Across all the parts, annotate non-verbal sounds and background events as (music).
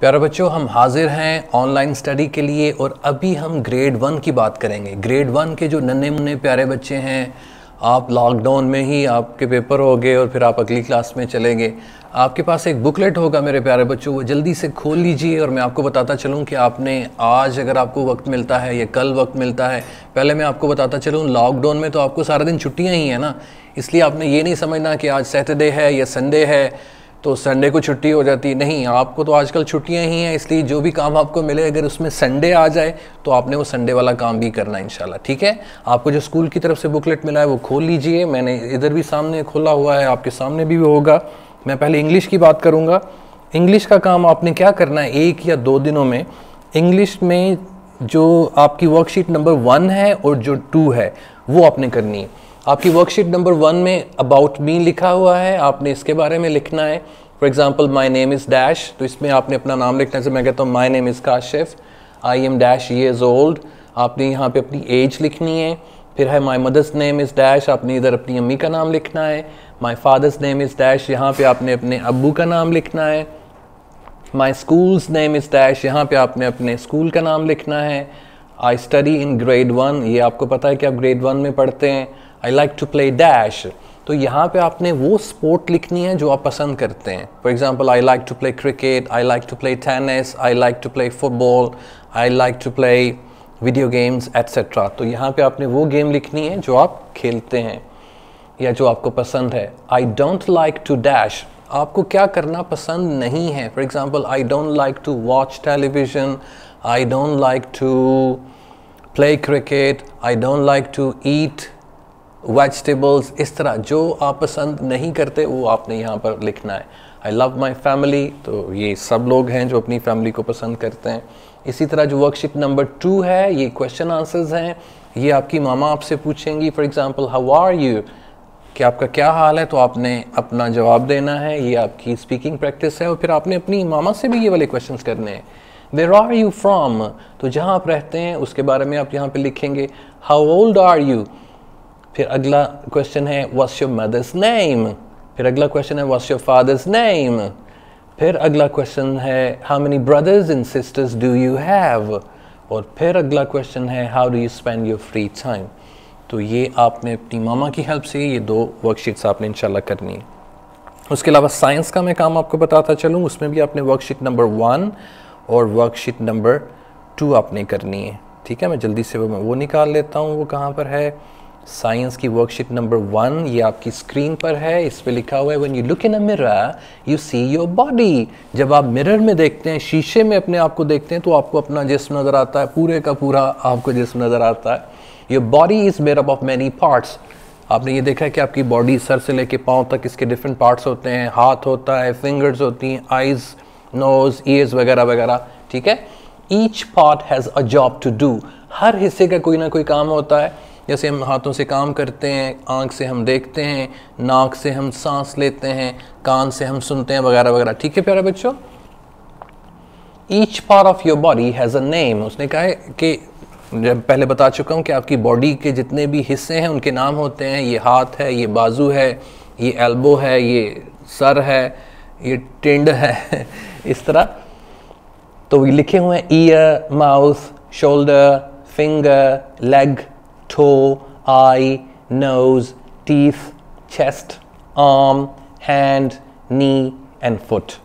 प्यारे बच्चों हम हाजिर हैं ऑनलाइन स्टडी के लिए और अभी हम ग्रेड वन की बात करेंगे ग्रेड वन के जो नन्हे मुन्ने प्यारे बच्चे हैं आप लॉकडाउन में ही आपके पेपर हो गए और फिर आप अगली क्लास में चले गए आपके पास एक बुकलेट होगा मेरे प्यारे बच्चों वो जल्दी से खोल लीजिए और मैं आपको बताता चलूँ कि आपने आज अगर आपको वक्त मिलता है या कल वक्त मिलता है पहले मैं आपको बताता चलूँ लॉकडाउन में तो आपको सारा दिन छुट्टियाँ ही हैं ना इसलिए आपने ये नहीं समझना कि आज सैटरडे है या संडे है तो संडे को छुट्टी हो जाती नहीं आपको तो आजकल छुट्टियां ही हैं इसलिए जो भी काम आपको मिले अगर उसमें संडे आ जाए तो आपने वो संडे वाला काम भी करना है ठीक है आपको जो स्कूल की तरफ से बुकलेट मिला है वो खोल लीजिए मैंने इधर भी सामने खोला हुआ है आपके सामने भी होगा मैं पहले इंग्लिश की बात करूँगा इंग्लिश का काम आपने क्या करना है एक या दो दिनों में इंग्लिश में जो आपकी वर्कशीट नंबर वन है और जो टू है वो आपने करनी है आपकी वर्कशीट नंबर वन में अबाउट मी लिखा हुआ है आपने इसके बारे में लिखना है for example my name is dash तो इसमें आपने अपना नाम लिखना है जैसे मैं कहता हूँ my name is Kashif I am dash years old आपने यहाँ पे अपनी एज लिखनी है फिर है my mother's name is dash आपने इधर अपनी अम्मी का नाम लिखना है my father's name is dash यहाँ पे आपने अपने अबू का नाम लिखना है my school's name is dash यहाँ पे आपने अपने स्कूल का नाम लिखना है I study in grade one ये आपको पता है कि आप ग्रेड वन में पढ़ते हैं I like to play dash तो यहाँ पे आपने वो स्पोर्ट लिखनी है जो आप पसंद करते हैं for example I like to play cricket I like to play tennis I like to play football I like to play video games etcetera तो यहाँ पे आपने वो गेम लिखनी है जो आप खेलते हैं या जो आपको पसंद है I don't like to dash आपको क्या करना पसंद नहीं है for example I don't like to watch television I don't like to play cricket I don't like to eat vegetables इस तरह जो आप पसंद नहीं करते वो आपने यहाँ पर लिखना है आई लव माई फैमिली तो ये सब लोग हैं जो अपनी फैमिली को पसंद करते हैं इसी तरह जो वर्कशिप नंबर टू है ये क्वेश्चन आंसर्स हैं ये आपकी मामा आपसे पूछेंगी for example how are you कि आपका क्या हाल है तो आपने अपना जवाब देना है ये आपकी स्पीकिंग प्रैक्टिस है और फिर आपने अपनी मामा से भी ये वाले क्वेश्चन करने हैं वेर आर यू फ्राम तो जहाँ आप रहते हैं उसके बारे में आप यहाँ पर लिखेंगे हाउ ओल्ड आर यू फिर अगला क्वेश्चन है व्हाट्स योर मदर्स नेम फिर अगला क्वेश्चन है व्हाट्स योर फादर्स नेम फिर अगला क्वेश्चन है how many brothers and sisters do you have और फिर अगला क्वेश्चन है how do you spend your free time तो ये आपने अपनी मामा की हेल्प से ये दो वर्कशीट्स आपने इंशाल्लाह करनी है उसके अलावा साइंस का मैं काम आपको बताता चलूँ उसमें भी आपने वर्कशीट नंबर वन और वर्कशीट नंबर टू आपने करनी है ठीक है मैं जल्दी से वो मैं वो निकाल लेता हूँ वो कहाँ पर है साइंस की वर्कशीट नंबर वन ये आपकी स्क्रीन पर है इस पर लिखा हुआ है when you look in a mirror you see your body जब आप मिरर में देखते हैं शीशे में अपने आप को देखते हैं तो आपको अपना जिस्म नज़र आता है पूरे का पूरा आपको जिस्म नज़र आता है your body is made up of many parts आपने ये देखा है कि आपकी बॉडी सर से लेके पाँव तक इसके डिफरेंट पार्ट्स होते हैं हाथ होता है फिंगर्स होती हैं आइज़ नोज़ ईयर्स वगैरह वगैरह ठीक है each part has a job to do हर हिस्से का कोई ना कोई काम होता है जैसे हम हाथों से काम करते हैं आँख से हम देखते हैं नाक से हम सांस लेते हैं कान से हम सुनते हैं वगैरह वगैरह ठीक है प्यारे बच्चों each part of your body has a name उसने कहा है कि जब पहले बता चुका हूँ कि आपकी बॉडी के जितने भी हिस्से हैं उनके नाम होते हैं ये हाथ है ये बाजू है ये एल्बो है ये सर है ये टिंड है (laughs) इस तरह तो लिखे हुए हैं ear mouth shoulder finger leg toe, eye, nose, teeth, chest, arm, hand, knee and foot.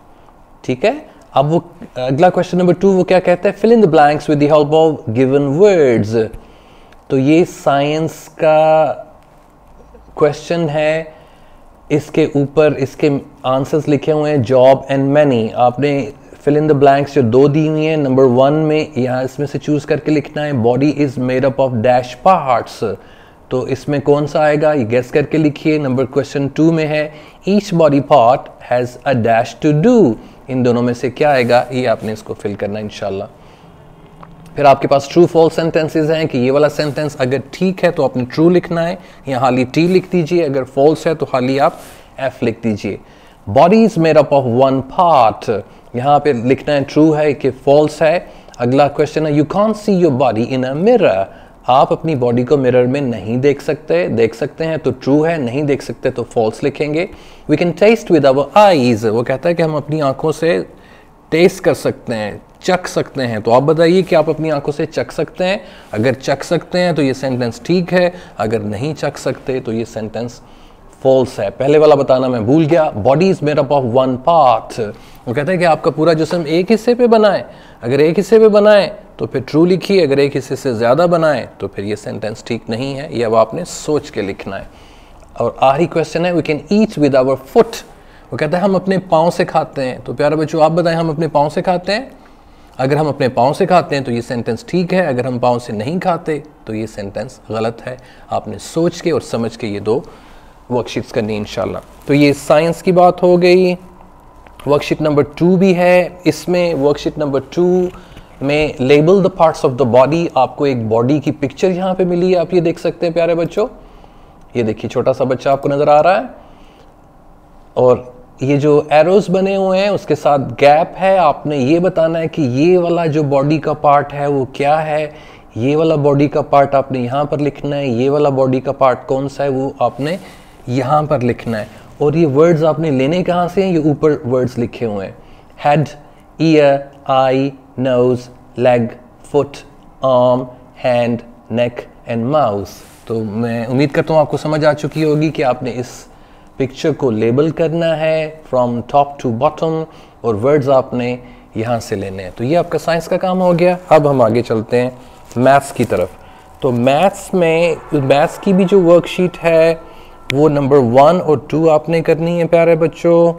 ठीक है अब वो अगला क्वेश्चन नंबर टू वो क्या कहता है fill in the blanks with the help of given words तो ये साइंस का क्वेश्चन है इसके ऊपर इसके आंसर्स लिखे हुए हैं जॉब एंड मैनी आपने फिल इन द ब्लैंक्स जो दो दी हुई हैं नंबर वन में या इसमें से चूज़ करके लिखना है body is made up of dash parts तो इसमें कौन सा आएगा ये गेस करके लिखिए नंबर क्वेश्चन टू में है each body part has a dash to do इन दोनों में से क्या आएगा ये आपने इसको फिल करना है इनशाला फिर आपके पास ट्रू फॉल्स सेंटेंसेज हैं कि ये वाला सेंटेंस अगर ठीक है तो आपने ट्रू लिखना है या हाली टी लिख दीजिए अगर फॉल्स है तो हाली आप एफ लिख दीजिए body is made up of one part यहाँ पे लिखना है ट्रू है कि फॉल्स है अगला क्वेश्चन है you can't see your body in a mirror आप अपनी बॉडी को मिरर में नहीं देख सकते देख सकते हैं तो ट्रू है नहीं देख सकते तो फॉल्स लिखेंगे we can taste with our eyes वो कहता है कि हम अपनी आंखों से टेस्ट कर सकते हैं चख सकते हैं तो आप बताइए कि आप अपनी आंखों से चख सकते हैं अगर चख सकते हैं तो ये सेंटेंस ठीक है अगर नहीं चख सकते तो ये सेंटेंस फॉल्स है पहले वाला बताना मैं भूल गया body is made up of one part वो कहते हैं कि आपका पूरा जिसम एक हिस्से पे बनाए अगर एक हिस्से पे बनाए तो फिर ट्रू लिखिए अगर एक हिस्से से ज़्यादा बनाए तो फिर ये सेंटेंस ठीक नहीं है ये अब आपने सोच के लिखना है और आखिरी क्वेश्चन है we can each with our foot वो कहते हैं हम अपने पाँव से खाते हैं तो प्यारे बच्चों आप बताएं हम अपने पाँव से खाते हैं अगर हम अपने पाँव से खाते हैं तो ये सेंटेंस ठीक है अगर हम पाँव से नहीं खाते तो ये सेंटेंस गलत है आपने सोच के और समझ के ये दो वर्कशीट्स करनी इन तो ये साइंस की बात हो गई वर्कशीट नंबर टू भी है इसमें वर्कशीट नंबर टू में label the parts of the body आपको एक बॉडी की पिक्चर यहाँ पे मिली है आप ये देख सकते हैं प्यारे बच्चों ये देखिए छोटा सा बच्चा आपको नज़र आ रहा है और ये जो एरोज बने हुए हैं उसके साथ गैप है आपने ये बताना है कि ये वाला जो बॉडी का पार्ट है वो क्या है ये वाला बॉडी का पार्ट आपने यहाँ पर लिखना है ये वाला बॉडी का पार्ट कौन सा है वो आपने यहाँ पर लिखना है और ये वर्ड्स आपने लेने कहाँ से हैं ये ऊपर वर्ड्स लिखे हुए हैं head ear eye nose leg foot arm hand neck and mouth तो मैं उम्मीद करता हूँ आपको समझ आ चुकी होगी कि आपने इस पिक्चर को लेबल करना है फ्रॉम टॉप टू बॉटम और वर्ड्स आपने यहाँ से लेने हैं तो ये आपका साइंस का काम हो गया अब हम आगे चलते हैं मैथ्स की तरफ तो मैथ्स में मैथ्स की भी जो वर्कशीट है वो नंबर वन और टू आपने करनी है प्यारे बच्चों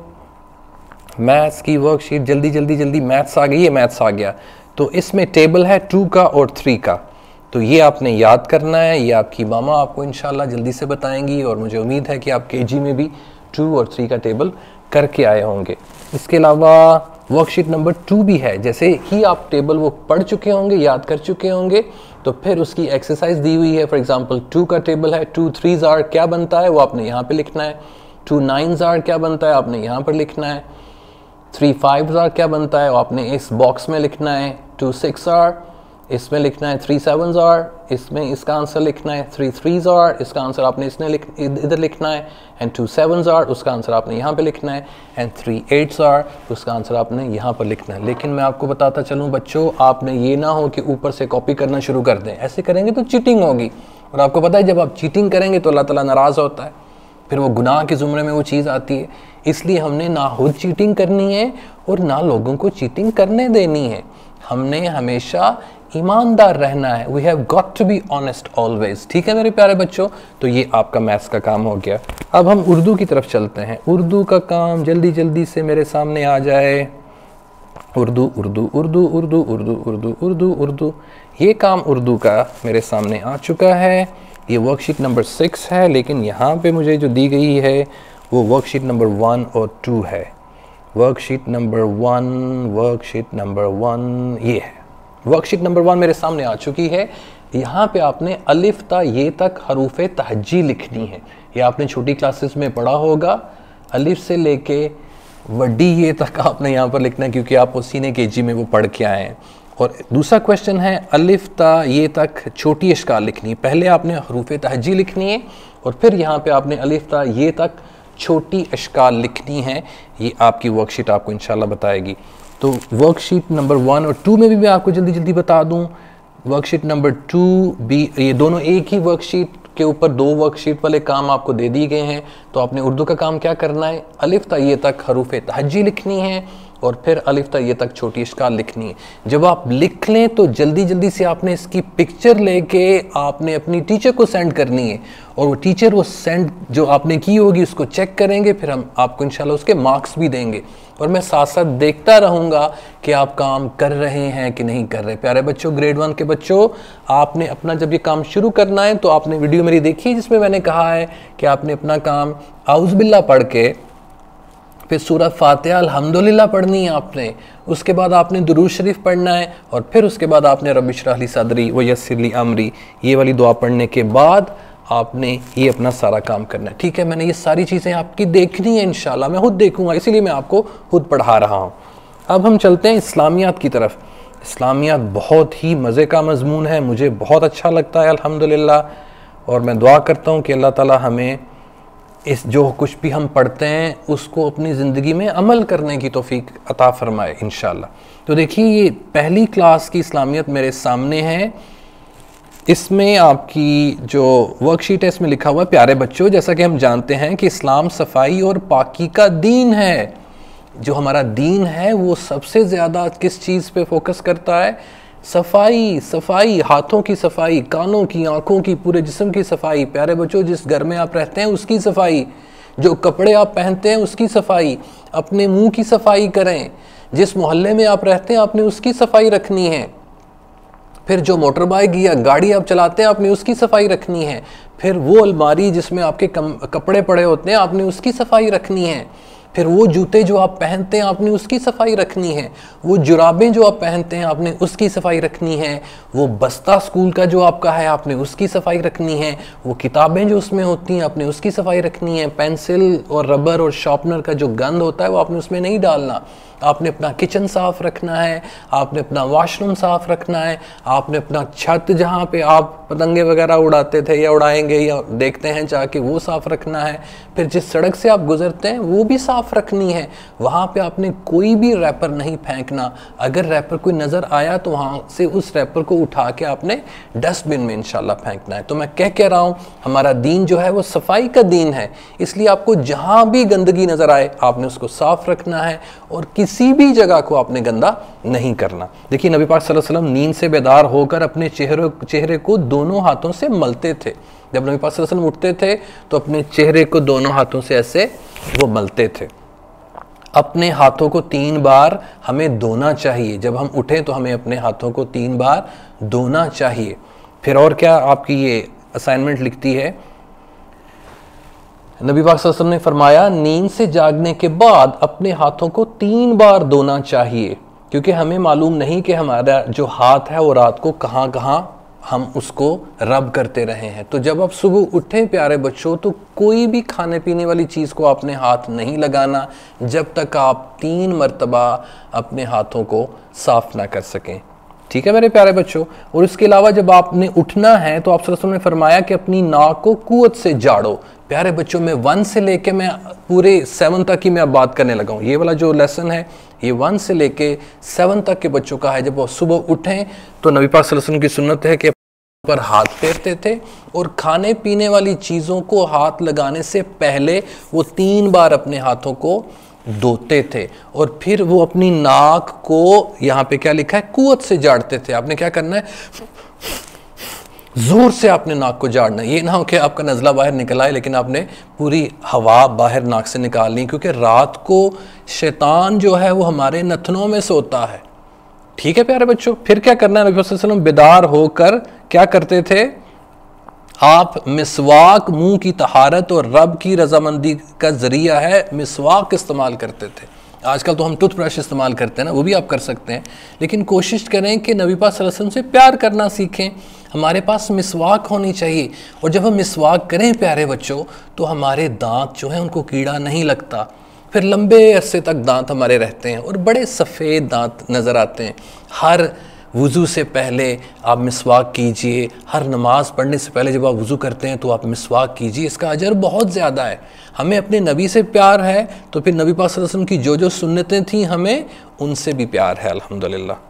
मैथ्स की वर्कशीट जल्दी जल्दी जल्दी मैथ्स आ गई है मैथ्स आ गया तो इसमें टेबल है टू का और थ्री का तो ये आपने याद करना है ये आपकी मामा आपको इनशाला जल्दी से बताएंगी और मुझे उम्मीद है कि आप के में भी टू और थ्री का टेबल करके आए होंगे इसके अलावा वर्कशीट नंबर टू भी है जैसे ही आप टेबल वो पढ़ चुके होंगे याद कर चुके होंगे तो फिर उसकी एक्सरसाइज दी हुई है फॉर एग्जाम्पल टू का टेबल है टू थ्रीज आर क्या बनता है वो आपने यहाँ पे लिखना है टू नाइन्स आर क्या बनता है आपने यहाँ पर लिखना है थ्री फाइव आर क्या बनता है वो आपने इस बॉक्स में लिखना है टू सिक्स आर इसमें लिखना है थ्री सेवन आर इसमें इसका आंसर लिखना है थ्री थ्रीज आर इसका आंसर आपने इसने लिख इधर लिखना है एंड टू सेवन आर उसका आंसर आपने यहाँ पे लिखना है एंड थ्री एट्स आर उसका आंसर आपने यहाँ पर लिखना है लेकिन मैं आपको बताता चलूँ बच्चों आपने ये ना हो कि ऊपर से कॉपी करना शुरू कर दें ऐसे करेंगे तो चीटिंग होगी और आपको पता है जब आप चीटिंग करेंगे तो अल्लाह तला नाराज़ होता है फिर वो गुनाह के ज़ुमरे में वो चीज़ आती है इसलिए हमने ना खुद चीटिंग करनी है और ना लोगों को चीटिंग करने देनी है हमने हमेशा ईमानदार रहना है we have got to be honest always ठीक है मेरे प्यारे बच्चों तो ये आपका मैथ्स का काम हो गया अब हम उर्दू की तरफ चलते हैं उर्दू का काम जल्दी जल्दी से मेरे सामने आ जाए उर्दू उर्दू उर्दू उर्दू उर्दू उर्दू उर्दू उर्दू ये काम उर्दू का मेरे सामने आ चुका है ये वर्कशीट नंबर सिक्स है लेकिन यहाँ पे मुझे जो दी गई है वो वर्कशीट नंबर वन और टू है worksheet number one worksheet number one ये है वर्कशीट नंबर वन मेरे सामने आ चुकी है यहाँ पे आपने अलिफ ता ये तक हरूफ तहजी लिखनी है ये आपने छोटी क्लासेस में पढ़ा होगा अलिफ से लेके वडी ये तक आपने यहाँ पर लिखना है क्योंकि आप उसी ने के जी में वो पढ़ के आए हैं और दूसरा क्वेश्चन है अलिफ ता ये तक छोटी अशकाल लिखनी है पहले आपने हरूफ तहजी लिखनी है और फिर यहाँ पे आपने अलिफ ता ये तक छोटी अशकाल लिखनी है ये आपकी वर्कशीट आपको इनशाला बताएगी तो वर्कशीट नंबर वन और टू में भी मैं आपको जल्दी जल्दी बता दूँ वर्कशीट नंबर टू बी ये दोनों एक ही वर्कशीट के ऊपर दो वर्कशीट वाले काम आपको दे दिए गए हैं तो आपने उर्दू का काम क्या करना है अलिफ ये तक हरूफ तहजी लिखनी है और फिर अलिफ ये तक छोटी इश्काल लिखनी है जब आप लिख लें तो जल्दी जल्दी से आपने इसकी पिक्चर लेके आपने अपनी टीचर को सेंड करनी है और वो टीचर वो सेंड जो आपने की होगी उसको चेक करेंगे फिर हम आपको इनशाला उसके मार्क्स भी देंगे और मैं साथ साथ देखता रहूंगा कि आप काम कर रहे हैं कि नहीं कर रहे प्यारे बच्चों ग्रेड वन के बच्चों आपने अपना जब ये काम शुरू करना है तो आपने वीडियो मेरी देखी जिसमें मैंने कहा है कि आपने अपना काम बिल्ला पढ़ के फिर सूरत फातिहा अलहमदिल्ला पढ़नी है आपने उसके बाद आपने दरूज शरीफ पढ़ना है और फिर उसके बाद आपने रबिशरा सदरी व यसरली अमरी ये वाली दुआ पढ़ने के बाद आपने ये अपना सारा काम करना है ठीक है मैंने ये सारी चीज़ें आपकी देखनी है इन मैं खुद देखूँगा इसीलिए मैं आपको खुद पढ़ा रहा हूँ अब हम चलते हैं इस्लामियात की तरफ इस्लामियात बहुत ही मज़े का मजमून है मुझे बहुत अच्छा लगता है अल्हम्दुलिल्लाह और मैं दुआ करता हूँ कि अल्लाह ताला हमें इस जो कुछ भी हम पढ़ते हैं उसको अपनी ज़िंदगी में अमल करने की तोफ़ी अता फ़रमाए इन तो देखिए ये पहली क्लास की इस्लामियत मेरे सामने है इसमें आपकी जो वर्कशीट है इसमें लिखा हुआ है प्यारे बच्चों जैसा कि हम जानते हैं कि इस्लाम सफाई और पाकी का दीन है जो हमारा दीन है वो सबसे ज़्यादा किस चीज़ पे फोकस करता है सफाई सफाई हाथों की सफाई कानों की आंखों की पूरे जिस्म की सफाई प्यारे बच्चों जिस घर में आप रहते हैं उसकी सफाई जो कपड़े आप पहनते हैं उसकी सफाई अपने मुंह की सफाई करें जिस मोहल्ले में आप रहते हैं आपने उसकी सफाई रखनी है फिर जो मोटर बाइक या गाड़ी आप चलाते हैं आपने उसकी सफाई रखनी है फिर वो अलमारी जिसमें आपके कम, कपड़े पड़े होते हैं आपने उसकी सफाई रखनी है फिर वो जूते जो आप पहनते हैं आपने उसकी सफाई रखनी है वो जुराबें जो आप पहनते हैं आपने उसकी सफाई रखनी है वो बस्ता स्कूल का जो आपका है आपने उसकी सफाई रखनी है वो किताबें जो उसमें होती हैं आपने उसकी सफाई रखनी है पेंसिल और रबर और शार्पनर का जो गंद होता है वो आपने उसमें नहीं डालना आपने अपना किचन साफ़ रखना है आपने अपना वाशरूम साफ़ रखना है आपने अपना छत जहाँ पे आप पतंगे वगैरह उड़ाते थे या उड़ाएंगे या देखते हैं जाके वो साफ़ रखना है फिर जिस सड़क से आप गुजरते हैं वो भी साफ़ रखनी है वहाँ पर आपने कोई भी रैपर नहीं फेंकना अगर रैपर कोई नज़र आया तो वहाँ से उस रैपर को उठा के आपने डस्टबिन में इनशाला फेंकना है तो मैं कह कह रहा हूँ हमारा दीन जो है वो सफाई का दीन है इसलिए आपको जहाँ भी गंदगी नज़र आए आपने उसको साफ़ रखना है और किस किसी भी जगह को आपने गंदा नहीं करना देखिए नबी पाक सल्लल्लाहु अलैहि वसल्लम नींद से बेदार होकर अपने चेहरे चेहरे को दोनों हाथों से मलते थे जब नबी पाक सल्लल्लाहु अलैहि वसल्लम उठते थे तो अपने चेहरे को दोनों हाथों से ऐसे वो मलते थे अपने हाथों को तीन बार हमें धोना चाहिए जब हम उठें तो हमें अपने हाथों को तीन बार धोना चाहिए फिर और क्या आपकी ये असाइनमेंट लिखती है नबी पाक वसल्लम ने फरमाया नींद से जागने के बाद अपने हाथों को तीन बार धोना चाहिए क्योंकि हमें मालूम नहीं कि हमारा जो हाथ है वो रात को कहाँ कहाँ हम उसको रब करते रहे हैं तो जब आप सुबह उठें प्यारे बच्चों तो कोई भी खाने पीने वाली चीज़ को अपने हाथ नहीं लगाना जब तक आप तीन मरतबा अपने हाथों को साफ़ ना कर सकें ठीक है मेरे प्यारे बच्चों और इसके अलावा जब आपने उठना है तो आप ने फरमाया कि अपनी नाक को कुत से जाड़ो प्यारे बच्चों में वन से लेके मैं पूरे सेवन तक की मैं अब बात करने लगा हूँ ये वाला जो लेसन है ये वन से लेके सेवन तक के बच्चों का है जब वो सुबह उठें तो नबी पाक वसल्लम की सुन्नत है कि पर हाथ फेरते थे और खाने पीने वाली चीज़ों को हाथ लगाने से पहले वो तीन बार अपने हाथों को धोते थे और फिर वो अपनी नाक को यहाँ पे क्या लिखा है कुत से जाड़ते थे आपने क्या करना है जोर से आपने नाक को जाड़ना ये ना हो कि आपका नज़ला बाहर निकला है लेकिन आपने पूरी हवा बाहर नाक से निकालनी क्योंकि रात को शैतान जो है वो हमारे नथनों में सोता है ठीक है प्यारे बच्चों फिर क्या करना है नबी वसल्लम बेदार होकर क्या करते थे आप मिसवाक मुंह की तहारत और रब की रजामंदी का ज़रिया है मिसवाक इस्तेमाल करते थे आजकल तो हम टूथब्रश इस्तेमाल करते हैं ना वो भी आप कर सकते हैं लेकिन कोशिश करें कि नबी पास से प्यार करना सीखें हमारे पास मिसवाक होनी चाहिए और जब हम मिसवाक करें प्यारे बच्चों तो हमारे दांत जो हैं उनको कीड़ा नहीं लगता फिर लंबे अरसे तक दांत हमारे रहते हैं और बड़े सफ़ेद दांत नज़र आते हैं हर वज़ू से पहले आप मिसवाक कीजिए हर नमाज़ पढ़ने से पहले जब आप वज़ू करते हैं तो आप मिसवाक कीजिए इसका अजर बहुत ज़्यादा है हमें अपने नबी से प्यार है तो फिर नबी पाक वसल्लम की जो जो सुन्नतें थी हमें उनसे भी प्यार है अल्हम्दुलिल्लाह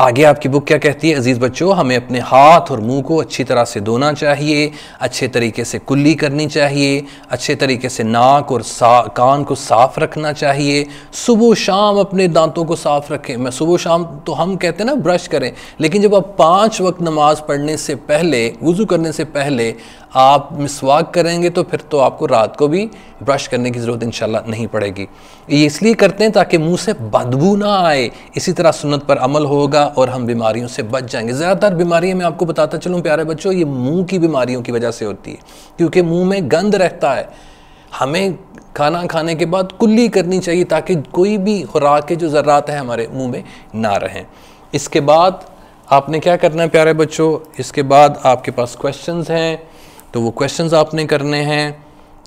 आगे आपकी बुक क्या कहती है अजीज़ बच्चों हमें अपने हाथ और मुंह को अच्छी तरह से धोना चाहिए अच्छे तरीके से कुल्ली करनी चाहिए अच्छे तरीके से नाक और सा, कान को साफ़ रखना चाहिए सुबह शाम अपने दांतों को साफ़ रखें मैं सुबह शाम तो हम कहते हैं ना ब्रश करें लेकिन जब आप पाँच वक्त नमाज़ पढ़ने से पहले वज़ू करने से पहले आप मिसवाक करेंगे तो फिर तो आपको रात को भी ब्रश करने की ज़रूरत इन नहीं पड़ेगी ये इसलिए करते हैं ताकि मुंह से बदबू ना आए इसी तरह सुन्नत पर अमल होगा और हम बीमारियों से बच जाएंगे ज़्यादातर बीमारियाँ मैं आपको बताता चलूँ प्यारे बच्चों ये मुँह की बीमारियों की वजह से होती है क्योंकि मुँह में गंद रहता है हमें खाना खाने के बाद कुल्ली करनी चाहिए ताकि कोई भी खुराक के जो ज़रात हैं हमारे मुँह में ना रहें इसके बाद आपने क्या करना है प्यारे बच्चों इसके बाद आपके पास क्वेश्चंस हैं तो वो क्वेश्चंस आपने करने हैं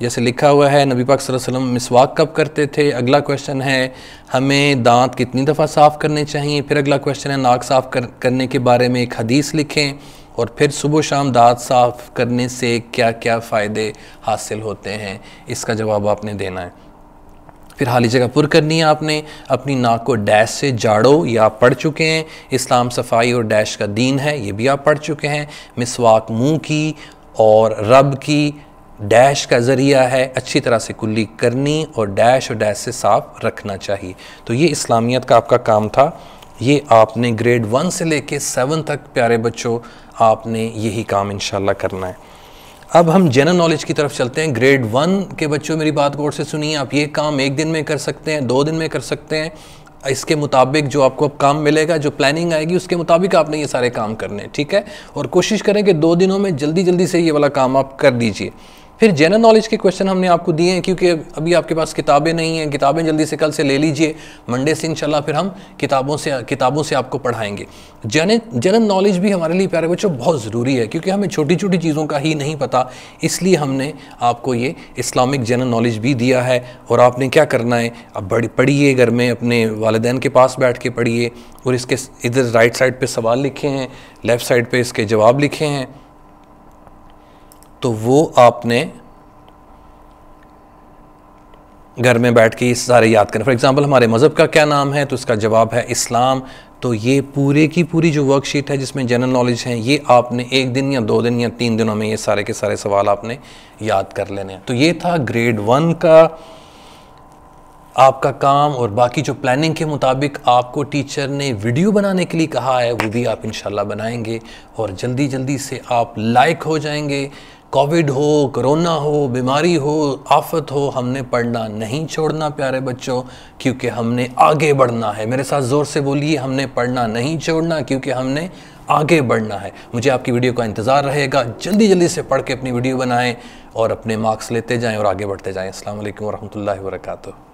जैसे लिखा हुआ है नबी पाक वसल्लम मिसवाक कब करते थे अगला क्वेश्चन है हमें दांत कितनी दफ़ा साफ़ करने चाहिए फिर अगला क्वेश्चन है नाक साफ़ कर, करने के बारे में एक हदीस लिखें और फिर सुबह शाम दांत साफ़ करने से क्या क्या फ़ायदे हासिल होते हैं इसका जवाब आपने देना है फिर हाली जगह पुर करनी है आपने अपनी नाक को डैश से जाड़ो या आप पढ़ चुके हैं इस्लाम सफाई और डैश का दीन है ये भी आप पढ़ चुके हैं मिसवाक मुंह की और रब की डैश का ज़रिया है अच्छी तरह से कुल्ली करनी और डैश और डैश से साफ रखना चाहिए तो ये इस्लामियत का आपका काम था ये आपने ग्रेड वन से लेके सेवन तक प्यारे बच्चों आपने यही काम इन करना है अब हम जनरल नॉलेज की तरफ चलते हैं ग्रेड वन के बच्चों मेरी बात गौर से सुनिए आप ये काम एक दिन में कर सकते हैं दो दिन में कर सकते हैं इसके मुताबिक जो आपको अब काम मिलेगा जो प्लानिंग आएगी उसके मुताबिक आपने ये सारे काम करने हैं ठीक है और कोशिश करें कि दो दिनों में जल्दी जल्दी से ये वाला काम आप कर दीजिए फिर जनरल नॉलेज के क्वेश्चन हमने आपको दिए हैं क्योंकि अभी आपके पास किताबें नहीं हैं किताबें जल्दी से कल से ले लीजिए मंडे से इंशाल्लाह फिर हम किताबों से किताबों से आपको पढ़ाएंगे जन जनरल नॉलेज भी हमारे लिए प्यारे बच्चों बहुत ज़रूरी है क्योंकि हमें छोटी छोटी चीज़ों का ही नहीं पता इसलिए हमने आपको ये इस्लामिक जनरल नॉलेज भी दिया है और आपने क्या करना है आप बड़ी पढ़िए घर में अपने वालदेन के पास बैठ के पढ़िए और इसके इधर राइट साइड पर सवाल लिखे हैं लेफ़्ट साइड पर इसके जवाब लिखे हैं तो वो आपने घर में बैठ के ये सारे याद करें फॉर एग्ज़ाम्पल हमारे मज़हब का क्या नाम है तो इसका जवाब है इस्लाम तो ये पूरे की पूरी जो वर्कशीट है जिसमें जनरल नॉलेज है ये आपने एक दिन या दो दिन या तीन दिनों में ये सारे के सारे सवाल आपने याद कर लेने हैं तो ये था ग्रेड वन का आपका काम और बाकी जो प्लानिंग के मुताबिक आपको टीचर ने वीडियो बनाने के लिए कहा है वो भी आप इन बनाएंगे और जल्दी जल्दी से आप लाइक हो जाएंगे कोविड हो कोरोना हो बीमारी हो आफत हो हमने पढ़ना नहीं छोड़ना प्यारे बच्चों क्योंकि हमने आगे बढ़ना है मेरे साथ ज़ोर से बोलिए हमने पढ़ना नहीं छोड़ना क्योंकि हमने आगे बढ़ना है मुझे आपकी वीडियो का इंतज़ार रहेगा जल्दी जल्दी से पढ़ के अपनी वीडियो बनाएं और अपने मार्क्स लेते जाएं और आगे बढ़ते जाएं असल वरहमल वर्का